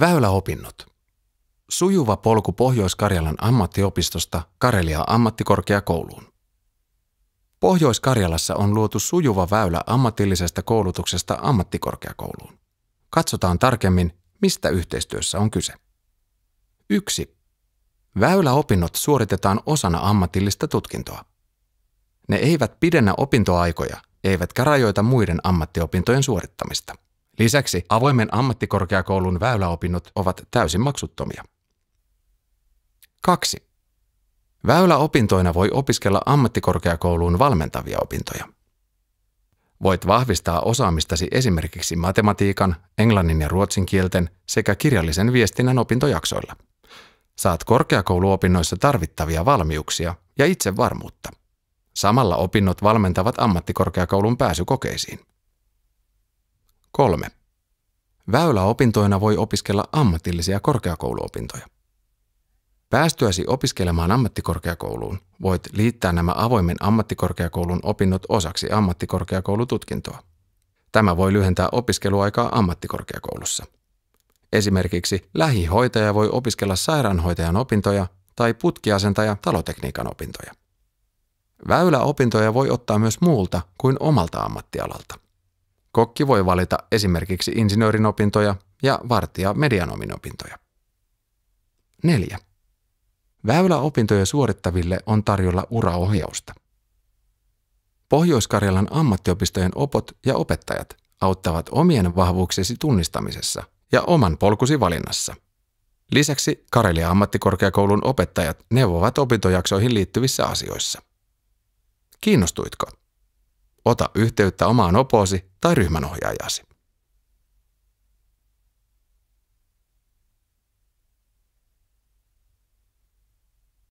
Väyläopinnot. Sujuva polku Pohjois-Karjalan ammattiopistosta Karelia ammattikorkeakouluun. Pohjois-Karjalassa on luotu sujuva väylä ammatillisesta koulutuksesta ammattikorkeakouluun. Katsotaan tarkemmin, mistä yhteistyössä on kyse. 1. Väyläopinnot suoritetaan osana ammatillista tutkintoa. Ne eivät pidennä opintoaikoja, eivätkä rajoita muiden ammattiopintojen suorittamista. Lisäksi avoimen ammattikorkeakoulun väyläopinnot ovat täysin maksuttomia. 2. Väyläopintoina voi opiskella ammattikorkeakouluun valmentavia opintoja. Voit vahvistaa osaamistasi esimerkiksi matematiikan, englannin ja ruotsin kielten sekä kirjallisen viestinnän opintojaksoilla. Saat korkeakouluopinnoissa tarvittavia valmiuksia ja itsevarmuutta. Samalla opinnot valmentavat ammattikorkeakoulun pääsykokeisiin. 3. Väyläopintoina voi opiskella ammatillisia korkeakouluopintoja. Päästyäsi opiskelemaan ammattikorkeakouluun voit liittää nämä avoimen ammattikorkeakoulun opinnot osaksi ammattikorkeakoulututkintoa. Tämä voi lyhentää opiskeluaikaa ammattikorkeakoulussa. Esimerkiksi lähihoitaja voi opiskella sairaanhoitajan opintoja tai putkiasentaja talotekniikan opintoja. Väyläopintoja voi ottaa myös muulta kuin omalta ammattialalta. Kokki voi valita esimerkiksi insinöörin opintoja ja vartija medianomin opintoja. 4. Väyläopintoja suorittaville on tarjolla uraohjausta. Pohjois-Karjalan ammattiopistojen opot ja opettajat auttavat omien vahvuuksesi tunnistamisessa ja oman polkusi valinnassa. Lisäksi Karelia ammattikorkeakoulun opettajat neuvovat opintojaksoihin liittyvissä asioissa. Kiinnostuitko? Ota yhteyttä omaan oposi tai ryhmänohjaajasi.